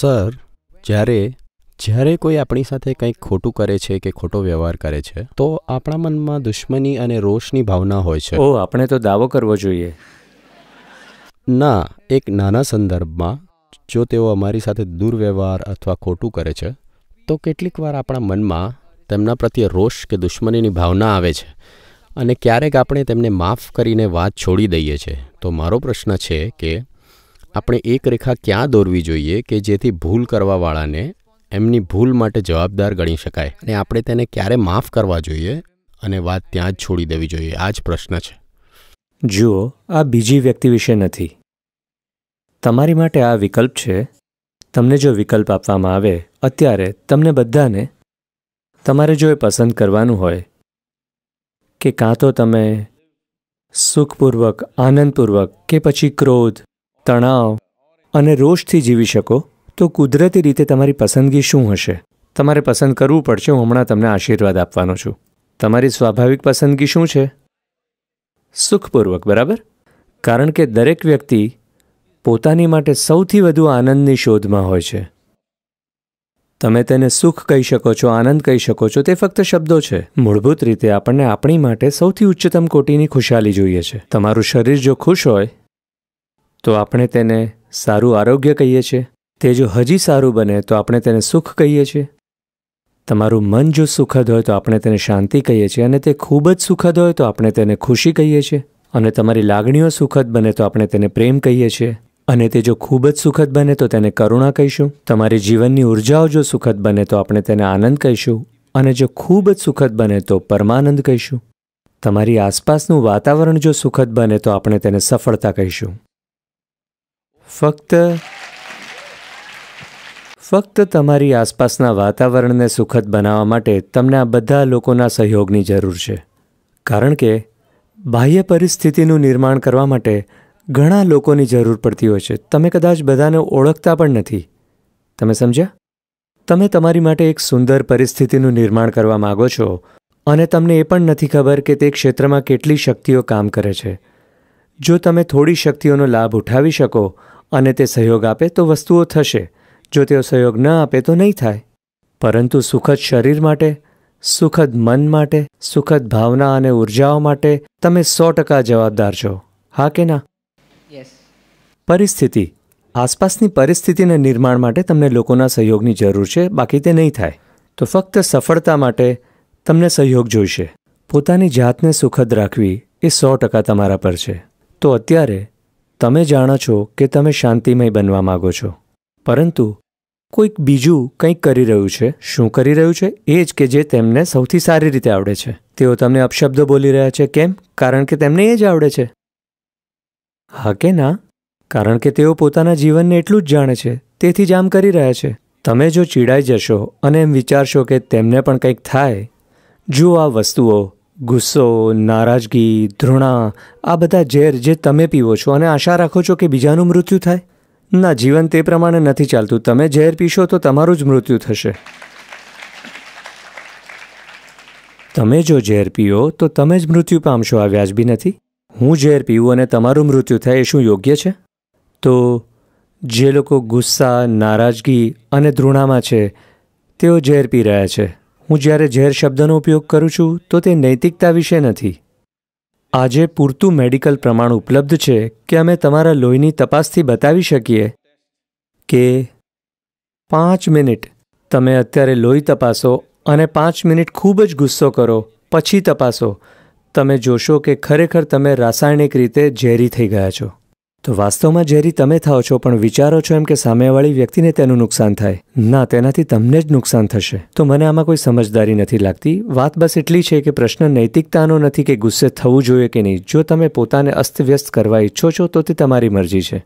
sir જ્યારે જ્યારે કોઈ આપણી સાથે કંઈક ખોટું કરે છે કે ખોટો વ્યવહાર કરે છે તો આપણા મનમાં દુશ્મની અને રોષની ભાવના હોય છે ઓહ આપણે તો દાવો કરવો જોઈએ ના એક નાના સંદર્ભમાં જો તેઓ અમારી સાથે દુર્વ્યવહાર અથવા ખોટું કરે છે તો કેટલીક વાર આપણા મનમાં તેમના પ્રત્યે રોષ કે દુશ્મનીની ભાવના આવે છે અને ક્યારેક આપણે તેમને માફ કરીને વાત છોડી દઈએ છીએ તો મારો પ્રશ્ન છે કે આપણે એક રેખા ક્યાં દોરવી જોઈએ કે જેથી ભૂલ કરવાવાળાને એમની ભૂલ માટે જવાબદાર ગણી શકાય અને આપણે તેને ક્યારે માફ કરવા જોઈએ અને વાત ત્યાં જ છોડી દેવી જોઈએ આ જ પ્રશ્ન છે જુઓ આ બીજી વ્યક્તિ વિશે નથી તમારી માટે આ વિકલ્પ છે તમને જો વિકલ્પ આપવામાં આવે અત્યારે તમને બધાને તમારે જો એ પસંદ કરવાનું હોય કે કાં તો તમે સુખપૂર્વક આનંદપૂર્વક કે પછી ક્રોધ તણાવ અને રોષથી જીવી શકો તો કુદરતી રીતે તમારી પસંદગી શું હશે તમારે પસંદ કરવું પડશે હું હમણાં તમને આશીર્વાદ આપવાનો છું તમારી સ્વાભાવિક પસંદગી શું છે સુખપૂર્વક બરાબર કારણ કે દરેક વ્યક્તિ પોતાની માટે સૌથી વધુ આનંદની શોધમાં હોય છે તમે તેને સુખ કહી શકો છો આનંદ કહી શકો છો તે ફક્ત શબ્દો છે મૂળભૂત રીતે આપણને આપણી માટે સૌથી ઉચ્ચતમ કોટીની ખુશાલી જોઈએ છે તમારું શરીર જો ખુશ હોય તો આપણે તેને સારું આરોગ્ય કહીએ છીએ તે જો હજી સારું બને તો આપણે તેને સુખ કહીએ છીએ તમારું મન જો સુખદ હોય તો આપણે તેને શાંતિ કહીએ છીએ અને તે ખૂબ જ સુખદ હોય તો આપણે તેને ખુશી કહીએ છીએ અને તમારી લાગણીઓ સુખદ બને તો આપણે તેને પ્રેમ કહીએ છીએ અને તે જો ખૂબ જ સુખદ બને તો તેને કરુણા કહીશું તમારી જીવનની ઉર્જાઓ જો સુખદ બને તો આપણે તેને આનંદ કહીશું અને જો ખૂબ જ સુખદ બને તો પરમાનંદ કહીશું તમારી આસપાસનું વાતાવરણ જો સુખદ બને તો આપણે તેને સફળતા કહીશું ફક્ત ફક્ત તમારી આસપાસના વાતાવરણને સુખદ બનાવવા માટે તમને આ બધા લોકોના સહયોગની જરૂર છે કારણ કે બાહ્ય પરિસ્થિતિનું નિર્માણ કરવા માટે ઘણા લોકોની જરૂર પડતી હોય છે તમે કદાચ બધાને ઓળખતા પણ નથી તમે સમજ્યા તમે તમારી માટે એક સુંદર પરિસ્થિતિનું નિર્માણ કરવા માગો છો અને તમને એ પણ નથી ખબર કે તે ક્ષેત્રમાં કેટલી શક્તિઓ કામ કરે છે જો તમે થોડી શક્તિઓનો લાભ ઉઠાવી શકો અને તે સહયોગ આપે તો વસ્તુઓ થશે જો તેઓ સહયોગ ન આપે તો નહીં થાય પરંતુ સુખદ શરીર માટે સુખદ મન માટે સુખદ ભાવના અને ઉર્જાઓ માટે તમે સો ટકા જવાબદાર છો હા કે ના પરિસ્થિતિ આસપાસની પરિસ્થિતિને નિર્માણ માટે તમને લોકોના સહયોગની જરૂર છે બાકી તે નહીં થાય તો ફક્ત સફળતા માટે તમને સહયોગ જોઈશે પોતાની જાતને સુખદ રાખવી એ સો ટકા તમારા પર છે તો અત્યારે તમે જાણો છો કે તમે શાંતિમય બનવા માગો છો પરંતુ કોઈક બીજું કંઈક કરી રહ્યું છે શું કરી રહ્યું છે એ જ કે જે તેમને સૌથી સારી રીતે આવડે છે તેઓ તમને અપશબ્દો બોલી રહ્યા છે કેમ કારણ કે તેમને એ જ આવડે છે હા કે ના કારણ કે તેઓ પોતાના જીવનને એટલું જ જાણે છે તેથી જ આમ કરી રહ્યા છે તમે જો ચીડાઈ જશો અને એમ વિચારશો કે તેમને પણ કંઈક થાય જુઓ આ વસ્તુઓ ગુસ્સો નારાજગી ધૃણા આ બધા ઝેર જે તમે પીવો છો અને આશા રાખો છો કે બીજાનું મૃત્યુ થાય ના જીવન તે પ્રમાણે નથી ચાલતું તમે ઝેર પીશો તો તમારું જ મૃત્યુ થશે તમે જો ઝેર પીઓ તો તમે જ મૃત્યુ પામશો આ વ્યાજબી નથી હું ઝેર પીવું અને તમારું મૃત્યુ થાય એ શું યોગ્ય છે તો જે લોકો ગુસ્સા નારાજગી અને ધૃણામાં છે તેઓ ઝેર પી રહ્યા છે હું જ્યારે ઝેર શબ્દનો ઉપયોગ કરું છું તો તે નૈતિકતા વિશે નથી આજે પૂરતું મેડિકલ પ્રમાણ ઉપલબ્ધ છે કે અમે તમારા લોહીની તપાસથી બતાવી શકીએ કે પાંચ મિનિટ તમે અત્યારે લોહી તપાસો અને પાંચ મિનિટ ખૂબ જ ગુસ્સો કરો પછી તપાસો તમે જોશો કે ખરેખર તમે રાસાયણિક રીતે ઝેરી થઈ ગયા છો તો વાસ્તવમાં ઝેરી તમે થાઓ છો પણ વિચારો છો એમ કે સામેવાળી વ્યક્તિને તેનું નુકસાન થાય ના તેનાથી તમને જ નુકસાન થશે તો મને આમાં કોઈ સમજદારી નથી લાગતી વાત બસ એટલી છે કે પ્રશ્ન નૈતિકતાનો નથી કે ગુસ્સે થવું જોઈએ કે નહીં જો તમે પોતાને અસ્તવ્યસ્ત કરવા ઈચ્છો છો તો તે તમારી મરજી છે